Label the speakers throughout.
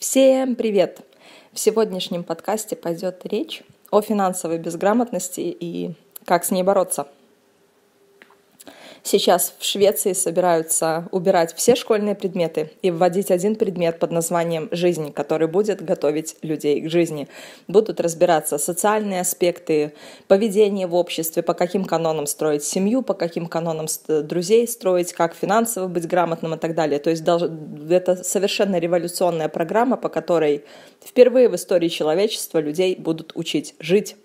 Speaker 1: Всем привет! В сегодняшнем подкасте пойдет речь о финансовой безграмотности и как с ней бороться – Сейчас в Швеции собираются убирать все школьные предметы и вводить один предмет под названием «Жизнь», который будет готовить людей к жизни. Будут разбираться социальные аспекты, поведение в обществе, по каким канонам строить семью, по каким канонам друзей строить, как финансово быть грамотным и так далее. То есть это совершенно революционная программа, по которой впервые в истории человечества людей будут учить жить.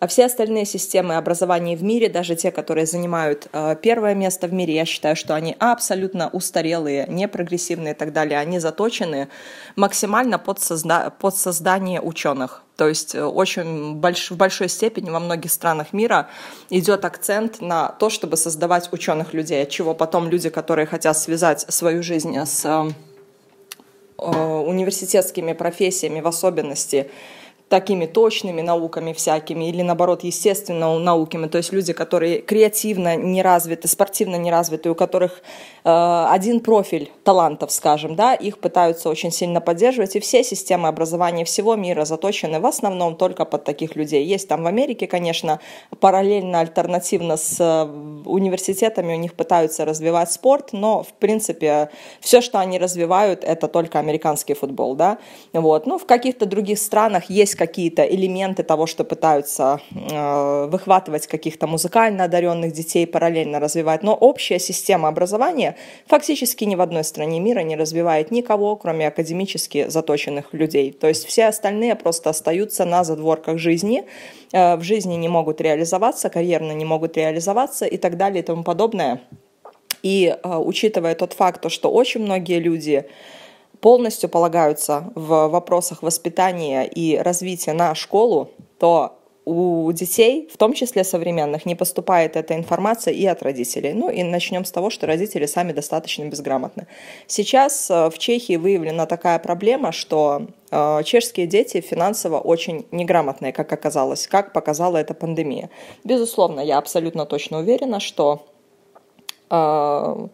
Speaker 1: А все остальные системы образования в мире, даже те, которые занимают э, первое место в мире, я считаю, что они абсолютно устарелые, непрогрессивные и так далее. Они заточены максимально под, созда под создание ученых. То есть э, очень больш, в большой степени во многих странах мира идет акцент на то, чтобы создавать ученых людей, от чего потом люди, которые хотят связать свою жизнь с э, университетскими профессиями в особенности, такими точными науками всякими или, наоборот, естественно науками, то есть люди, которые креативно не развиты, спортивно не развиты, у которых э, один профиль талантов, скажем, да, их пытаются очень сильно поддерживать, и все системы образования всего мира заточены в основном только под таких людей. Есть там в Америке, конечно, параллельно, альтернативно с э, университетами у них пытаются развивать спорт, но, в принципе, все, что они развивают, это только американский футбол, да, вот. Ну, в каких-то других странах есть какие-то элементы того, что пытаются э, выхватывать каких-то музыкально одаренных детей, параллельно развивать. Но общая система образования фактически ни в одной стране мира не развивает никого, кроме академически заточенных людей. То есть все остальные просто остаются на задворках жизни, э, в жизни не могут реализоваться, карьерно не могут реализоваться и так далее и тому подобное. И э, учитывая тот факт, что очень многие люди полностью полагаются в вопросах воспитания и развития на школу, то у детей, в том числе современных, не поступает эта информация и от родителей. Ну и начнем с того, что родители сами достаточно безграмотны. Сейчас э, в Чехии выявлена такая проблема, что э, чешские дети финансово очень неграмотные, как оказалось, как показала эта пандемия. Безусловно, я абсолютно точно уверена, что э,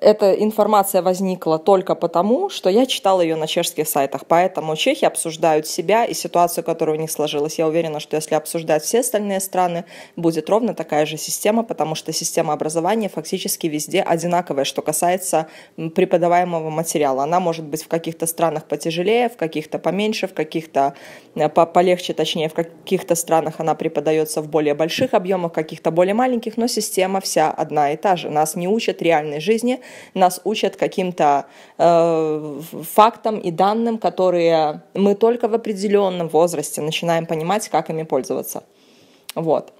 Speaker 1: эта информация возникла только потому, что я читала ее на чешских сайтах. Поэтому чехи обсуждают себя и ситуацию, которая у них сложилась. Я уверена, что если обсуждать все остальные страны, будет ровно такая же система, потому что система образования фактически везде одинаковая, что касается преподаваемого материала. Она может быть в каких-то странах потяжелее, в каких-то поменьше, в каких-то э, по полегче, точнее, в каких-то странах она преподается в более больших объемах, в каких-то более маленьких, но система вся одна и та же. Нас не учат реальной жизни, нас учат каким-то э, фактам и данным, которые мы только в определенном возрасте начинаем понимать, как ими пользоваться. Вот.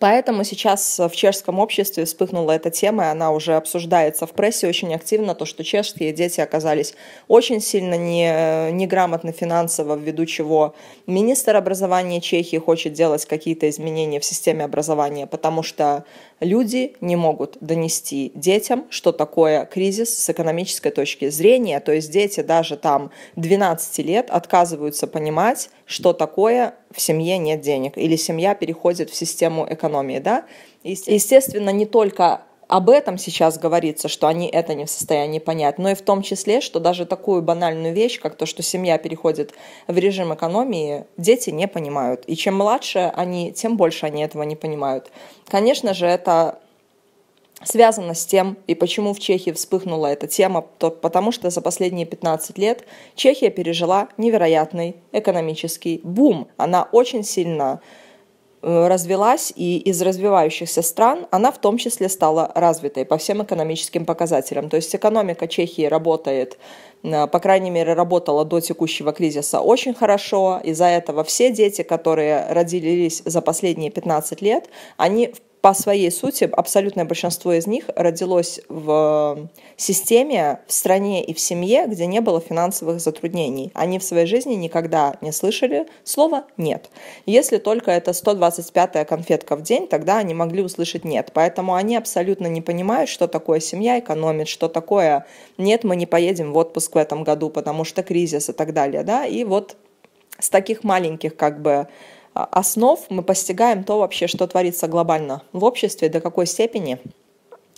Speaker 1: Поэтому сейчас в чешском обществе вспыхнула эта тема, и она уже обсуждается в прессе очень активно, то, что чешские дети оказались очень сильно не, неграмотны финансово, ввиду чего министр образования Чехии хочет делать какие-то изменения в системе образования, потому что люди не могут донести детям, что такое кризис с экономической точки зрения, то есть дети даже там 12 лет отказываются понимать, что такое в семье нет денег, или семья переходит в систему экономии, да? Естественно, не только об этом сейчас говорится, что они это не в состоянии понять, но и в том числе, что даже такую банальную вещь, как то, что семья переходит в режим экономии, дети не понимают. И чем младше они, тем больше они этого не понимают. Конечно же, это связано с тем, и почему в Чехии вспыхнула эта тема, то потому что за последние 15 лет Чехия пережила невероятный экономический бум. Она очень сильно э, развелась, и из развивающихся стран она в том числе стала развитой по всем экономическим показателям. То есть экономика Чехии работает, э, по крайней мере, работала до текущего кризиса очень хорошо. Из-за этого все дети, которые родились за последние 15 лет, они по своей сути абсолютное большинство из них родилось в системе, в стране и в семье, где не было финансовых затруднений. Они в своей жизни никогда не слышали слова «нет». Если только это 125-я конфетка в день, тогда они могли услышать «нет». Поэтому они абсолютно не понимают, что такое семья экономит, что такое «нет, мы не поедем в отпуск в этом году, потому что кризис» и так далее. Да? И вот с таких маленьких как бы а, основ мы постигаем то вообще, что творится глобально в обществе, до какой степени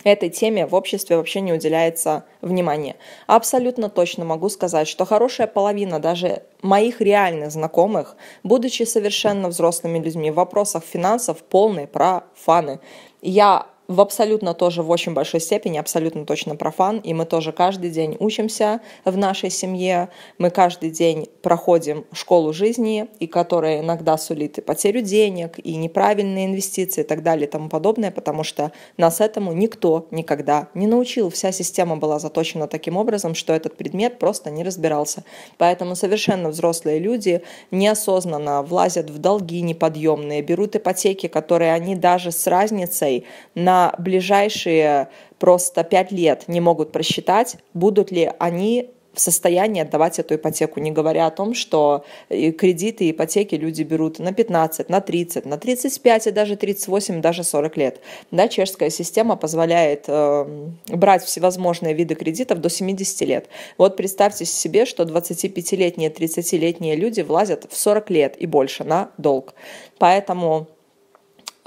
Speaker 1: этой теме в обществе вообще не уделяется внимания. Абсолютно точно могу сказать, что хорошая половина даже моих реальных знакомых, будучи совершенно взрослыми людьми в вопросах финансов, полные профаны. Я в абсолютно тоже в очень большой степени абсолютно точно профан, и мы тоже каждый день учимся в нашей семье, мы каждый день проходим школу жизни, и которая иногда сулит и потерю денег, и неправильные инвестиции и так далее и тому подобное, потому что нас этому никто никогда не научил. Вся система была заточена таким образом, что этот предмет просто не разбирался. Поэтому совершенно взрослые люди неосознанно влазят в долги неподъемные, берут ипотеки, которые они даже с разницей на на ближайшие просто пять лет не могут просчитать, будут ли они в состоянии отдавать эту ипотеку, не говоря о том, что кредиты и ипотеки люди берут на 15, на 30, на 35 и даже 38, даже 40 лет. Да, чешская система позволяет э, брать всевозможные виды кредитов до 70 лет. Вот представьте себе, что 25-летние, 30-летние люди влазят в 40 лет и больше на долг. Поэтому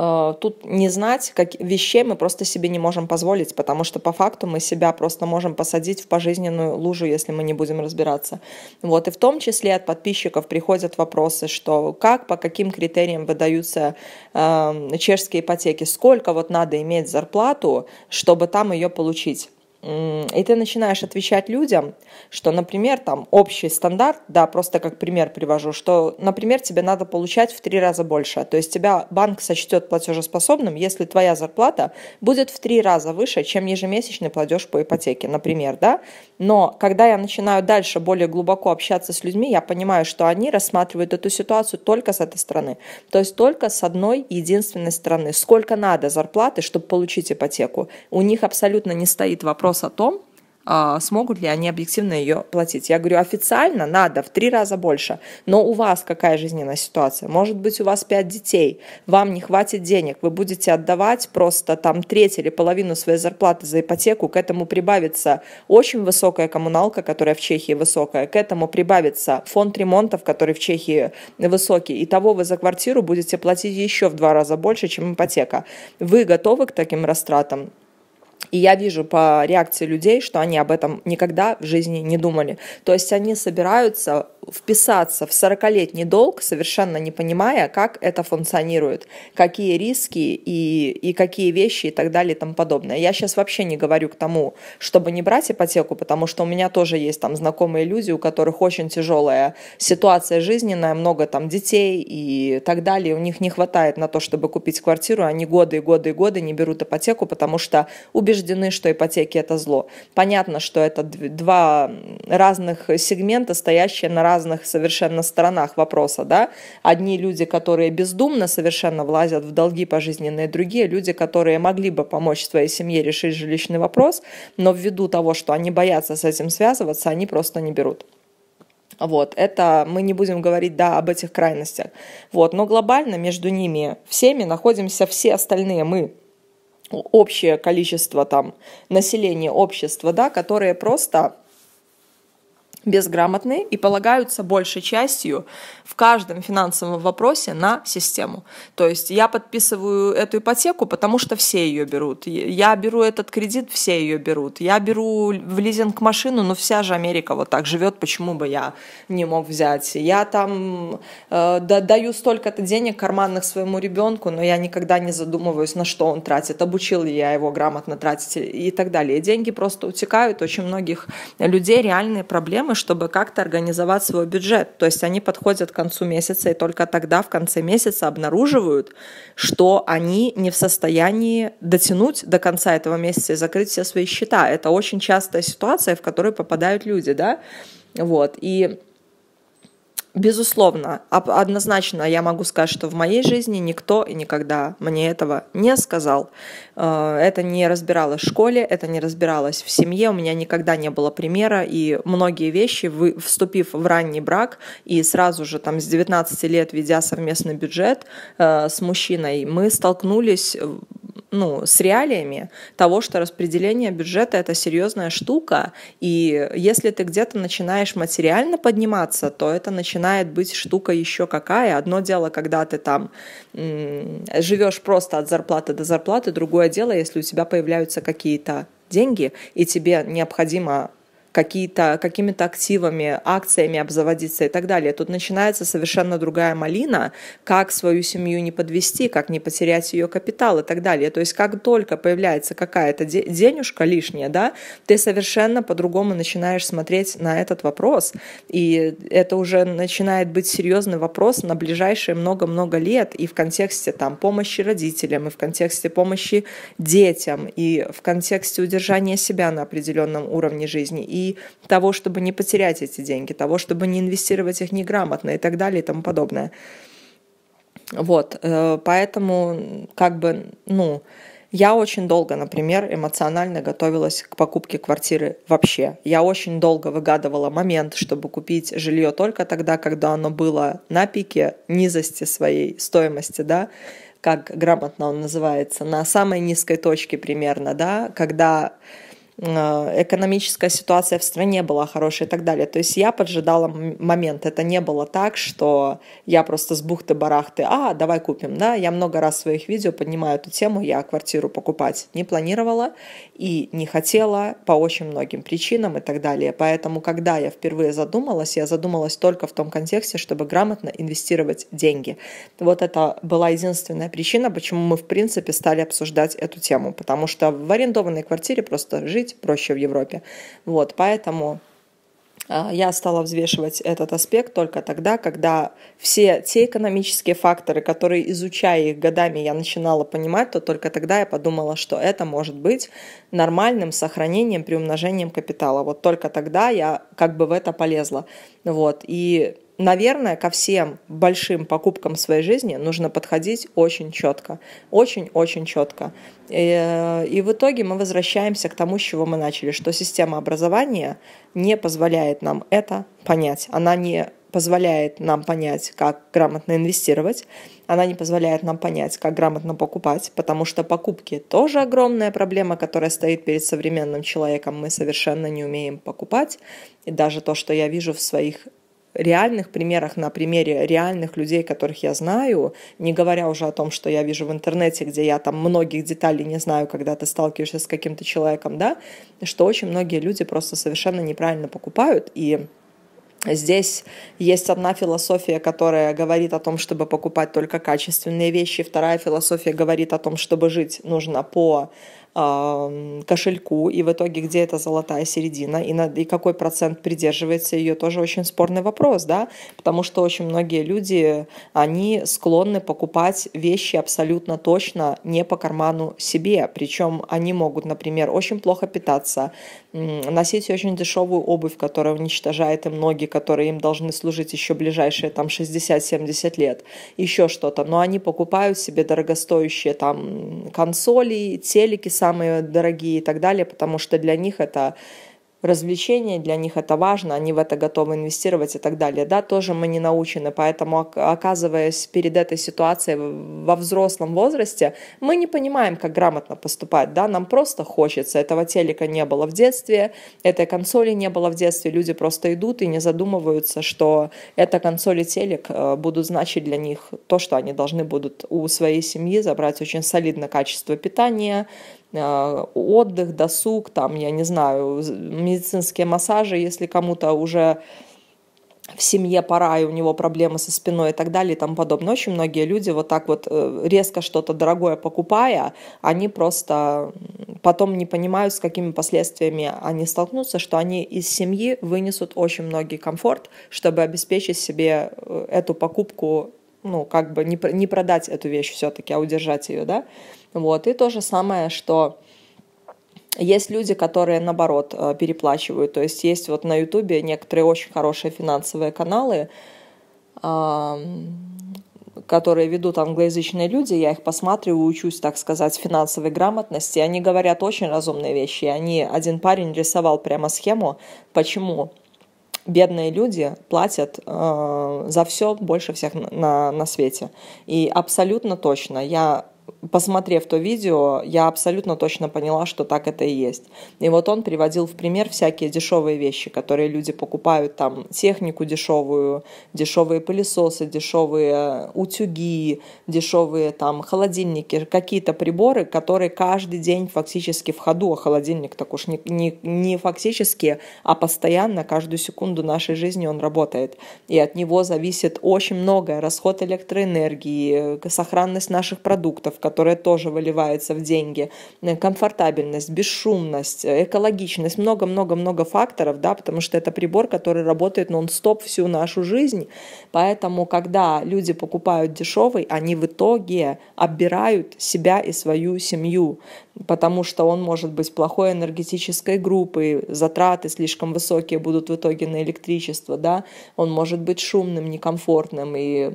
Speaker 1: Э, тут не знать, как вещей мы просто себе не можем позволить, потому что по факту мы себя просто можем посадить в пожизненную лужу, если мы не будем разбираться. Вот, и в том числе от подписчиков приходят вопросы, что как, по каким критериям выдаются э, чешские ипотеки, сколько вот надо иметь зарплату, чтобы там ее получить и ты начинаешь отвечать людям, что, например, там общий стандарт, да, просто как пример привожу, что, например, тебе надо получать в три раза больше. То есть тебя банк сочтет платежеспособным, если твоя зарплата будет в три раза выше, чем ежемесячный платеж по ипотеке, например, да. Но когда я начинаю дальше более глубоко общаться с людьми, я понимаю, что они рассматривают эту ситуацию только с этой стороны. То есть только с одной единственной стороны. Сколько надо зарплаты, чтобы получить ипотеку? У них абсолютно не стоит вопрос вопрос о том, а, смогут ли они объективно ее платить. Я говорю, официально надо в три раза больше, но у вас какая жизненная ситуация? Может быть, у вас пять детей, вам не хватит денег, вы будете отдавать просто там треть или половину своей зарплаты за ипотеку, к этому прибавится очень высокая коммуналка, которая в Чехии высокая, к этому прибавится фонд ремонтов, который в Чехии высокий, и того вы за квартиру будете платить еще в два раза больше, чем ипотека. Вы готовы к таким растратам? И я вижу по реакции людей, что они об этом никогда в жизни не думали. То есть они собираются вписаться в 40-летний долг, совершенно не понимая, как это функционирует, какие риски и, и какие вещи и так далее и тому подобное. Я сейчас вообще не говорю к тому, чтобы не брать ипотеку, потому что у меня тоже есть там знакомые люди, у которых очень тяжелая ситуация жизненная, много там детей и так далее, у них не хватает на то, чтобы купить квартиру, они годы и годы и годы не берут ипотеку, потому что убеждены, что ипотеки это зло. Понятно, что это два разных сегмента, стоящие на разных совершенно сторонах вопроса, да. Одни люди, которые бездумно совершенно влазят в долги пожизненные, другие люди, которые могли бы помочь своей семье решить жилищный вопрос, но ввиду того, что они боятся с этим связываться, они просто не берут. Вот, это мы не будем говорить, да, об этих крайностях. Вот, но глобально между ними всеми находимся все остальные мы, общее количество там населения общества, да, которые просто безграмотны и полагаются большей частью в каждом финансовом вопросе на систему. То есть я подписываю эту ипотеку, потому что все ее берут. Я беру этот кредит, все ее берут. Я беру в лизинг машину, но вся же Америка вот так живет, почему бы я не мог взять. Я там э, даю столько-то денег карманных своему ребенку, но я никогда не задумываюсь, на что он тратит, обучил ли я его грамотно тратить и так далее. деньги просто утекают. Очень многих людей реальные проблемы проблемы, чтобы как-то организовать свой бюджет. То есть они подходят к концу месяца и только тогда в конце месяца обнаруживают, что они не в состоянии дотянуть до конца этого месяца и закрыть все свои счета. Это очень частая ситуация, в которую попадают люди, да, вот, и Безусловно, однозначно я могу сказать, что в моей жизни никто и никогда мне этого не сказал. Э, это не разбиралось в школе, это не разбиралось в семье, у меня никогда не было примера, и многие вещи, вступив в ранний брак и сразу же там с 19 лет ведя совместный бюджет э, с мужчиной, мы столкнулись ну, с реалиями того, что распределение бюджета — это серьезная штука, и если ты где-то начинаешь материально подниматься, то это начинает быть штука еще какая. Одно дело, когда ты там живешь просто от зарплаты до зарплаты, другое дело, если у тебя появляются какие-то деньги, и тебе необходимо какие-то, какими-то активами, акциями обзаводиться и так далее. Тут начинается совершенно другая малина, как свою семью не подвести, как не потерять ее капитал и так далее. То есть как только появляется какая-то денежка лишняя, да, ты совершенно по-другому начинаешь смотреть на этот вопрос. И это уже начинает быть серьезный вопрос на ближайшие много-много лет и в контексте там помощи родителям, и в контексте помощи детям, и в контексте удержания себя на определенном уровне жизни. И того, чтобы не потерять эти деньги, того, чтобы не инвестировать их неграмотно и так далее и тому подобное. Вот, э, поэтому как бы, ну, я очень долго, например, эмоционально готовилась к покупке квартиры вообще. Я очень долго выгадывала момент, чтобы купить жилье только тогда, когда оно было на пике низости своей стоимости, да, как грамотно он называется, на самой низкой точке примерно, да, когда Э, экономическая ситуация в стране была хорошая и так далее. То есть я поджидала момент. Это не было так, что я просто с бухты-барахты, а, давай купим, да. Я много раз в своих видео поднимаю эту тему, я квартиру покупать не планировала и не хотела по очень многим причинам и так далее. Поэтому, когда я впервые задумалась, я задумалась только в том контексте, чтобы грамотно инвестировать деньги. Вот это была единственная причина, почему мы, в принципе, стали обсуждать эту тему. Потому что в арендованной квартире просто жизнь жить проще в Европе. Вот, поэтому а, я стала взвешивать этот аспект только тогда, когда все те экономические факторы, которые, изучая их годами, я начинала понимать, то только тогда я подумала, что это может быть нормальным сохранением, при умножении капитала. Вот только тогда я как бы в это полезла. Вот. И Наверное, ко всем большим покупкам в своей жизни нужно подходить очень четко, очень-очень четко. И, э, и в итоге мы возвращаемся к тому, с чего мы начали, что система образования не позволяет нам это понять. Она не позволяет нам понять, как грамотно инвестировать, она не позволяет нам понять, как грамотно покупать, потому что покупки тоже огромная проблема, которая стоит перед современным человеком. Мы совершенно не умеем покупать. И даже то, что я вижу в своих реальных примерах, на примере реальных людей, которых я знаю, не говоря уже о том, что я вижу в интернете, где я там многих деталей не знаю, когда ты сталкиваешься с каким-то человеком, да, что очень многие люди просто совершенно неправильно покупают, и Здесь есть одна философия, которая говорит о том, чтобы покупать только качественные вещи, вторая философия говорит о том, чтобы жить нужно по кошельку, и в итоге где эта золотая середина, и, на, и какой процент придерживается ее, тоже очень спорный вопрос, да, потому что очень многие люди, они склонны покупать вещи абсолютно точно не по карману себе, причем они могут, например, очень плохо питаться, носить очень дешевую обувь, которая уничтожает им ноги, которые им должны служить еще ближайшие там 60-70 лет, еще что-то. Но они покупают себе дорогостоящие там консоли, телеки самые дорогие и так далее, потому что для них это развлечение, для них это важно, они в это готовы инвестировать и так далее. Да, тоже мы не научены, поэтому оказываясь перед этой ситуацией во взрослом возрасте, мы не понимаем, как грамотно поступать, да, нам просто хочется. Этого телека не было в детстве, этой консоли не было в детстве, люди просто идут и не задумываются, что эта консоль и телек э, будут значить для них то, что они должны будут у своей семьи забрать очень солидно качество питания, Э, отдых, досуг, там, я не знаю, медицинские массажи, если кому-то уже в семье пора, и у него проблемы со спиной и так далее и тому подобное. Очень многие люди вот так вот э, резко что-то дорогое покупая, они просто потом не понимают, с какими последствиями они столкнутся, что они из семьи вынесут очень многие комфорт, чтобы обеспечить себе э, эту покупку ну, как бы не, не продать эту вещь все-таки, а удержать ее, да. Вот, и то же самое, что есть люди, которые, наоборот, э, переплачивают. То есть есть вот на Ютубе некоторые очень хорошие финансовые каналы, которые ведут англоязычные люди, я их посматриваю, учусь, так сказать, финансовой грамотности. Они говорят очень разумные вещи. Они, один парень рисовал прямо схему, почему бедные люди платят э, за все больше всех на, на свете. И абсолютно точно я посмотрев то видео, я абсолютно точно поняла, что так это и есть. И вот он приводил в пример всякие дешевые вещи, которые люди покупают, там технику дешевую, дешевые пылесосы, дешевые э, утюги, дешевые там холодильники, какие-то приборы, которые каждый день фактически в ходу, а холодильник так уж не, не, не фактически, а постоянно, каждую секунду нашей жизни он работает. И от него зависит очень многое, расход электроэнергии, э, сохранность наших продуктов, которая тоже выливается в деньги, э, комфортабельность, бесшумность, э, экологичность, много-много-много факторов, да, потому что это прибор, который работает нон-стоп всю нашу жизнь. Поэтому, когда люди покупают дешевый, они в итоге оббирают себя и свою семью, потому что он может быть плохой энергетической группы, затраты слишком высокие будут в итоге на электричество, да, он может быть шумным, некомфортным и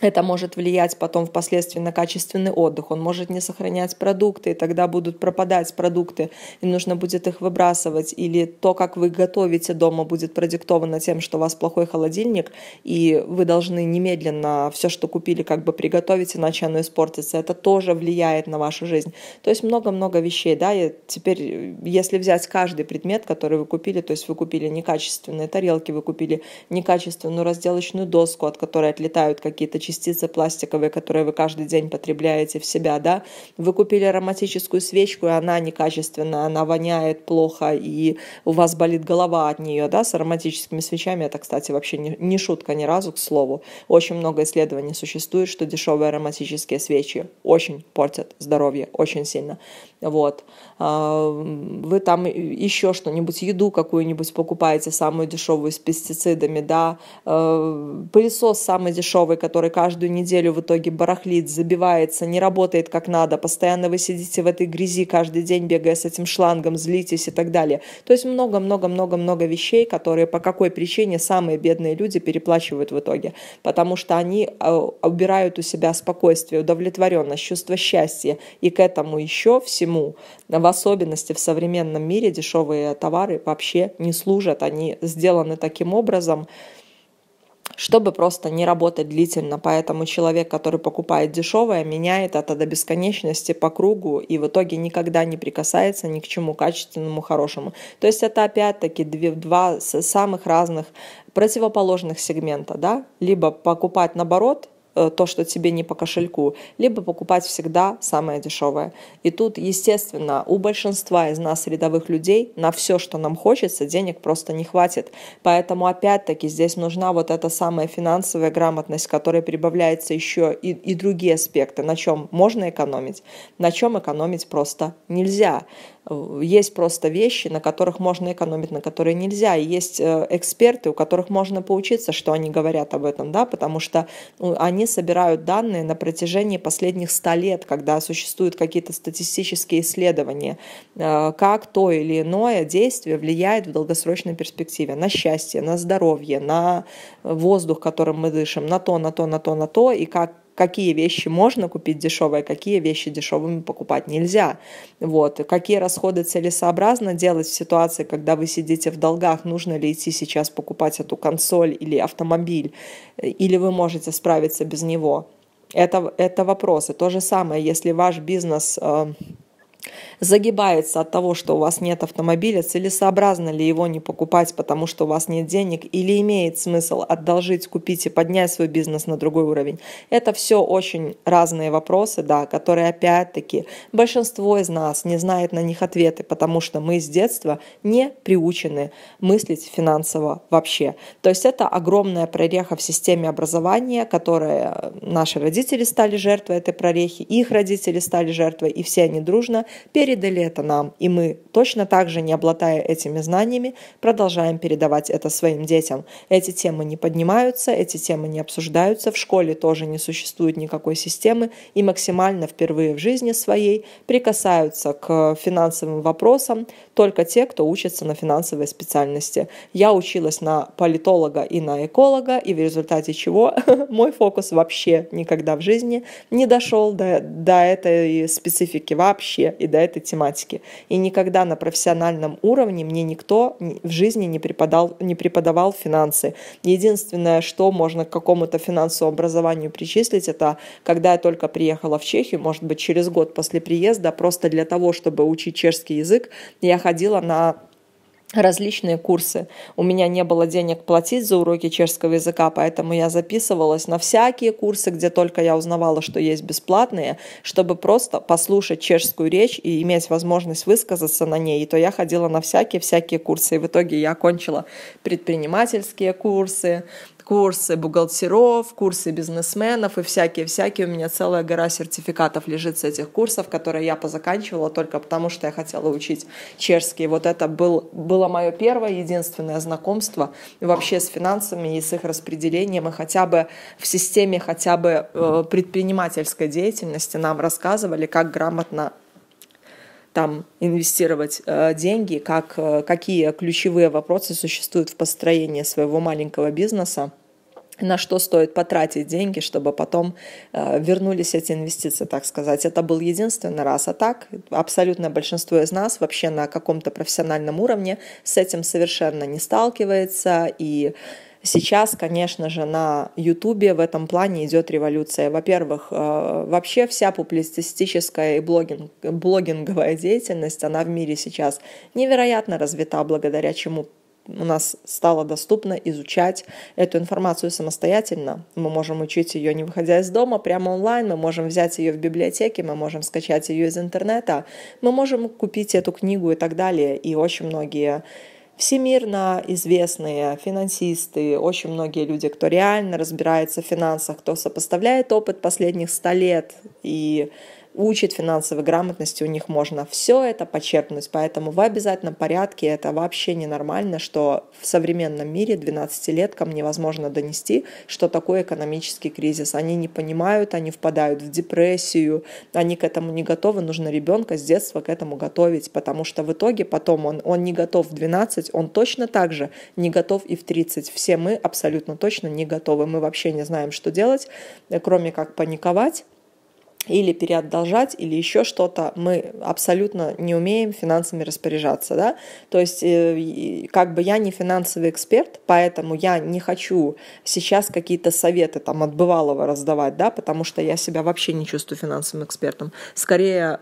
Speaker 1: это может влиять потом впоследствии на качественный отдых, он может не сохранять продукты, и тогда будут пропадать продукты, и нужно будет их выбрасывать, или то, как вы готовите дома, будет продиктовано тем, что у вас плохой холодильник, и вы должны немедленно все, что купили, как бы приготовить, иначе оно испортится. Это тоже влияет на вашу жизнь. То есть много-много вещей, да, и теперь, если взять каждый предмет, который вы купили, то есть вы купили некачественные тарелки, вы купили некачественную разделочную доску, от которой отлетают какие-то частицы пластиковые, которые вы каждый день потребляете в себя, да, вы купили ароматическую свечку, и она некачественная, она воняет плохо, и у вас болит голова от нее, да, с ароматическими свечами, это, кстати, вообще не, не шутка ни разу, к слову. Очень много исследований существует, что дешевые ароматические свечи очень портят здоровье, очень сильно. Вот. А, вы там еще что-нибудь, еду какую-нибудь покупаете, самую дешевую с пестицидами, да, а, пылесос самый дешевый, который каждую неделю в итоге барахлит, забивается, не работает как надо, постоянно вы сидите в этой грязи каждый день, бегая с этим шлангом, злитесь и так далее. То есть много-много-много-много вещей, которые по какой причине самые бедные люди переплачивают в итоге. Потому что они э, убирают у себя спокойствие, удовлетворенность, чувство счастья. И к этому еще всему, в особенности в современном мире, дешевые товары вообще не служат. Они сделаны таким образом, чтобы просто не работать длительно. Поэтому человек, который покупает дешевое, меняет это до бесконечности по кругу и в итоге никогда не прикасается ни к чему качественному, хорошему. То есть это опять-таки два самых разных противоположных сегмента, да, либо покупать наоборот, Э, то, что тебе не по кошельку, либо покупать всегда самое дешевое. И тут, естественно, у большинства из нас, рядовых людей, на все, что нам хочется, денег просто не хватит. Поэтому, опять-таки, здесь нужна вот эта самая финансовая грамотность, которая прибавляется еще и, и другие аспекты, на чем можно экономить, на чем экономить просто нельзя. Э, есть просто вещи, на которых можно экономить, на которые нельзя. И есть э, эксперты, у которых можно поучиться, что они говорят об этом, да, потому что ну, они собирают данные на протяжении последних ста лет, когда существуют какие-то статистические исследования, э, как то или иное действие влияет в долгосрочной перспективе на счастье, на здоровье, на воздух, которым мы дышим, на то, на то, на то, на то, и как какие вещи можно купить дешевые, а какие вещи дешевыми покупать нельзя. Вот. Какие расходы целесообразно делать в ситуации, когда вы сидите в долгах, нужно ли идти сейчас покупать эту консоль или автомобиль, или вы можете справиться без него. Это, это вопросы. То же самое, если ваш бизнес э, загибается от того, что у вас нет автомобиля, целесообразно ли его не покупать, потому что у вас нет денег, или имеет смысл одолжить, купить и поднять свой бизнес на другой уровень. Это все очень разные вопросы, да, которые опять-таки большинство из нас не знает на них ответы, потому что мы с детства не приучены мыслить финансово вообще. То есть это огромная прореха в системе образования, которая наши родители стали жертвой этой прорехи, их родители стали жертвой, и все они дружно перед передали это нам, и мы, точно так же не обладая этими знаниями, продолжаем передавать это своим детям. Эти темы не поднимаются, эти темы не обсуждаются, в школе тоже не существует никакой системы, и максимально впервые в жизни своей прикасаются к финансовым вопросам только те, кто учится на финансовой специальности. Я училась на политолога и на эколога, и в результате чего мой фокус вообще никогда в жизни не дошел до, до этой специфики вообще и до этой этой тематике. И никогда на профессиональном уровне мне никто в жизни не, преподал, не преподавал финансы. Единственное, что можно к какому-то финансовому образованию причислить, это когда я только приехала в Чехию, может быть, через год после приезда, просто для того, чтобы учить чешский язык, я ходила на различные курсы. У меня не было денег платить за уроки чешского языка, поэтому я записывалась на всякие курсы, где только я узнавала, что есть бесплатные, чтобы просто послушать чешскую речь и иметь возможность высказаться на ней. И то я ходила на всякие-всякие курсы. И в итоге я окончила предпринимательские курсы, курсы бухгалтеров, курсы бизнесменов и всякие-всякие. У меня целая гора сертификатов лежит с этих курсов, которые я позаканчивала только потому, что я хотела учить чешский. Вот это был, было мое первое, единственное знакомство вообще с финансами и с их распределением. И хотя бы в системе хотя бы э, предпринимательской деятельности нам рассказывали, как грамотно там инвестировать э, деньги, как, э, какие ключевые вопросы существуют в построении своего маленького бизнеса, на что стоит потратить деньги, чтобы потом э, вернулись эти инвестиции, так сказать. Это был единственный раз. А так, абсолютно большинство из нас вообще на каком-то профессиональном уровне с этим совершенно не сталкивается и Сейчас, конечно же, на Ютубе в этом плане идет революция. Во-первых, э, вообще вся публицистическая и блогинг, блогинговая деятельность, она в мире сейчас невероятно развита, благодаря чему у нас стало доступно изучать эту информацию самостоятельно. Мы можем учить ее, не выходя из дома, прямо онлайн, мы можем взять ее в библиотеке, мы можем скачать ее из интернета, мы можем купить эту книгу и так далее. И очень многие всемирно известные финансисты, очень многие люди, кто реально разбирается в финансах, кто сопоставляет опыт последних 100 лет и учит финансовой грамотности, у них можно все это почерпнуть, поэтому в обязательном порядке это вообще ненормально, что в современном мире 12-леткам невозможно донести, что такое экономический кризис. Они не понимают, они впадают в депрессию, они к этому не готовы, нужно ребенка с детства к этому готовить, потому что в итоге потом он, он не готов в 12, он точно так же не готов и в 30. Все мы абсолютно точно не готовы, мы вообще не знаем, что делать, кроме как паниковать, или переотдолжать, или еще что-то, мы абсолютно не умеем финансами распоряжаться, да, то есть э, как бы я не финансовый эксперт, поэтому я не хочу сейчас какие-то советы там от бывалого раздавать, да, потому что я себя вообще не чувствую финансовым экспертом, скорее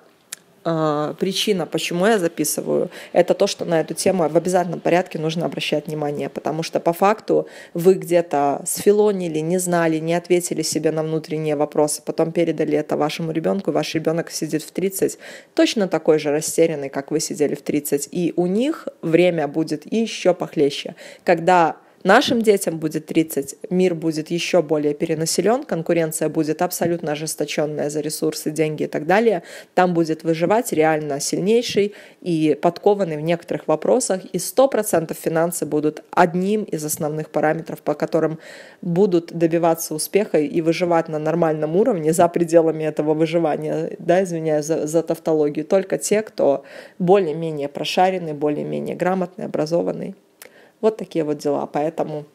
Speaker 1: Э, причина, почему я записываю, это то, что на эту тему в обязательном порядке нужно обращать внимание, потому что по факту вы где-то сфилонили, не знали, не ответили себе на внутренние вопросы, потом передали это вашему ребенку, ваш ребенок сидит в 30, точно такой же растерянный, как вы сидели в 30, и у них время будет еще похлеще, когда Нашим детям будет 30, мир будет еще более перенаселен, конкуренция будет абсолютно ожесточенная за ресурсы, деньги и так далее. Там будет выживать реально сильнейший и подкованный в некоторых вопросах, и 100% финансы будут одним из основных параметров, по которым будут добиваться успеха и выживать на нормальном уровне за пределами этого выживания, да, извиняюсь за, за тавтологию, только те, кто более-менее прошаренный, более-менее грамотный, образованный. Вот такие вот дела. Поэтому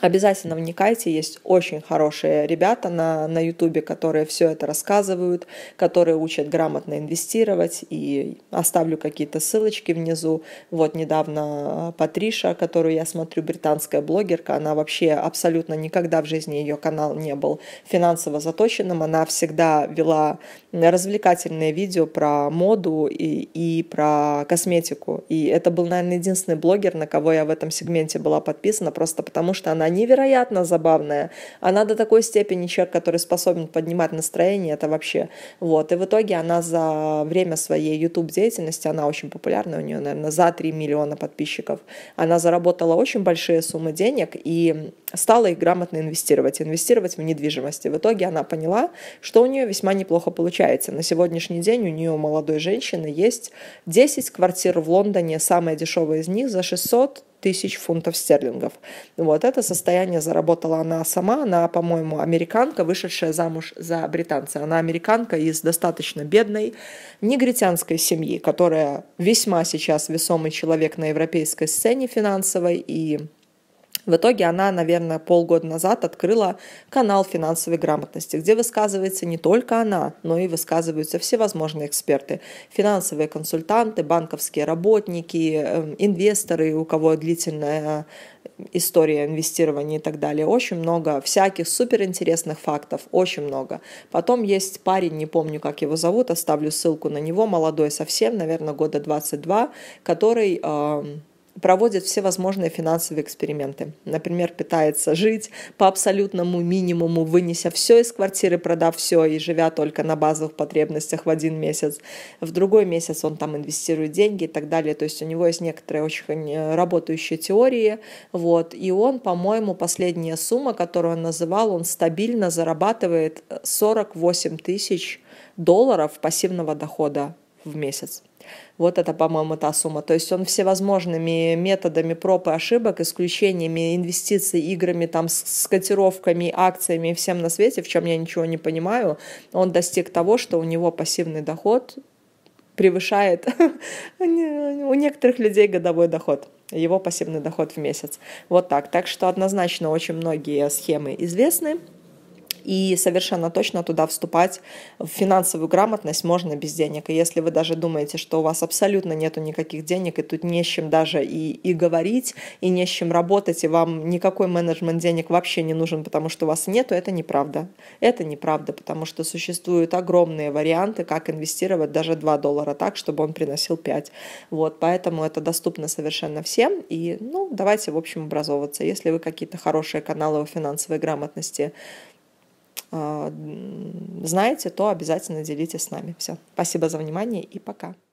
Speaker 1: Обязательно вникайте, есть очень хорошие ребята на, на YouTube, которые все это рассказывают, которые учат грамотно инвестировать, и оставлю какие-то ссылочки внизу. Вот недавно а, Патриша, которую я смотрю, британская блогерка, она вообще абсолютно никогда в жизни ее канал не был финансово заточенным, она всегда вела развлекательные видео про моду и, и про косметику, и это был, наверное, единственный блогер, на кого я в этом сегменте была подписана, просто потому что она она невероятно забавная. Она до такой степени человек, который способен поднимать настроение, это вообще. Вот. И в итоге она за время своей YouTube-деятельности, она очень популярна, у нее, наверное, за 3 миллиона подписчиков. Она заработала очень большие суммы денег и стала их грамотно инвестировать, инвестировать в недвижимость. И в итоге она поняла, что у нее весьма неплохо получается. На сегодняшний день у нее молодой женщины есть 10 квартир в Лондоне, самая дешевая из них за 600 тысяч фунтов стерлингов. Вот это состояние заработала она сама. Она, по-моему, американка, вышедшая замуж за британца. Она американка из достаточно бедной негритянской семьи, которая весьма сейчас весомый человек на европейской сцене финансовой и в итоге она, наверное, полгода назад открыла канал финансовой грамотности, где высказывается не только она, но и высказываются всевозможные эксперты. Финансовые консультанты, банковские работники, эм, инвесторы, у кого длительная э, история инвестирования и так далее. Очень много всяких суперинтересных фактов, очень много. Потом есть парень, не помню, как его зовут, оставлю ссылку на него, молодой совсем, наверное, года 22, который... Эм, проводит все возможные финансовые эксперименты. Например, пытается жить по абсолютному минимуму, вынеся все из квартиры, продав все и живя только на базовых потребностях в один месяц. В другой месяц он там инвестирует деньги и так далее. То есть у него есть некоторые очень э, работающие теории. Вот. И он, по-моему, последняя сумма, которую он называл, он стабильно зарабатывает 48 э, тысяч долларов пассивного дохода в месяц. Вот это, по-моему, та сумма. То есть он всевозможными методами проб и ошибок, исключениями инвестиций, играми, там, с котировками, акциями и всем на свете, в чем я ничего не понимаю, он достиг того, что у него пассивный доход превышает у некоторых людей годовой доход, его пассивный доход в месяц. Вот так. Так что однозначно очень многие схемы известны. И совершенно точно туда вступать в финансовую грамотность можно без денег. И если вы даже думаете, что у вас абсолютно нету никаких денег, и тут не с чем даже и, и говорить, и не с чем работать, и вам никакой менеджмент денег вообще не нужен, потому что у вас нету, это неправда. Это неправда, потому что существуют огромные варианты, как инвестировать даже 2 доллара так, чтобы он приносил 5. Вот, поэтому это доступно совершенно всем, и, ну, давайте, в общем, образовываться. Если вы какие-то хорошие каналы о финансовой грамотности Э, знаете, то обязательно делитесь с нами. Все. Спасибо за внимание и пока.